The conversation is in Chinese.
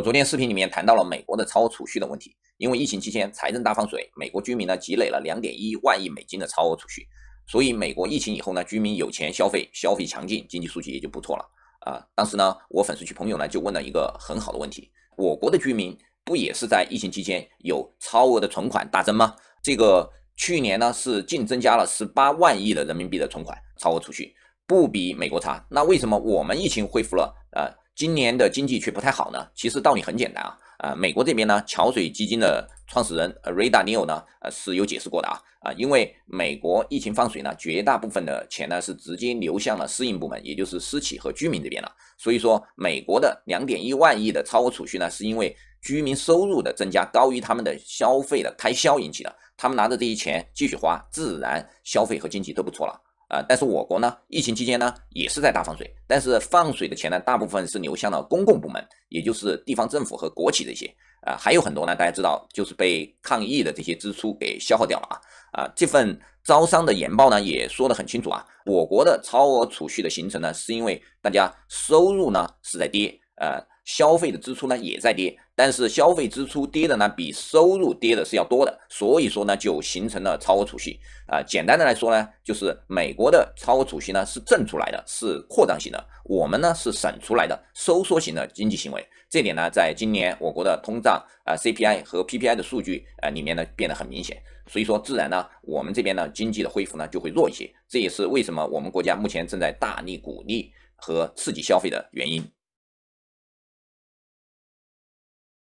我昨天视频里面谈到了美国的超额储蓄的问题，因为疫情期间财政大放水，美国居民呢积累了两点一万亿美金的超额储蓄，所以美国疫情以后呢，居民有钱消费，消费强劲，经济数据也就不错了啊。当时呢，我粉丝区朋友呢就问了一个很好的问题：我国的居民不也是在疫情期间有超额的存款大增吗？这个去年呢是净增加了十八万亿的人民币的存款超额储蓄，不比美国差。那为什么我们疫情恢复了？呃。今年的经济却不太好呢，其实道理很简单啊，呃，美国这边呢，桥水基金的创始人瑞达尼 o 呢，呃是有解释过的啊，啊，因为美国疫情放水呢，绝大部分的钱呢是直接流向了私营部门，也就是私企和居民这边了，所以说美国的两点一万亿的超额储蓄呢，是因为居民收入的增加高于他们的消费的开销引起的，他们拿着这些钱继续花，自然消费和经济都不错了。啊，但是我国呢，疫情期间呢，也是在大放水，但是放水的钱呢，大部分是流向了公共部门，也就是地方政府和国企这些，啊，还有很多呢，大家知道，就是被抗疫的这些支出给消耗掉了啊，啊，这份招商的研报呢，也说得很清楚啊，我国的超额储蓄的形成呢，是因为大家收入呢是在跌，呃。消费的支出呢也在跌，但是消费支出跌的呢比收入跌的是要多的，所以说呢就形成了超额储蓄。啊，简单的来说呢，就是美国的超额储蓄呢是挣出来的，是扩张型的；我们呢是省出来的，收缩型的经济行为。这点呢，在今年我国的通胀啊 CPI 和 PPI 的数据啊里面呢变得很明显，所以说自然呢我们这边呢经济的恢复呢就会弱一些。这也是为什么我们国家目前正在大力鼓励和刺激消费的原因。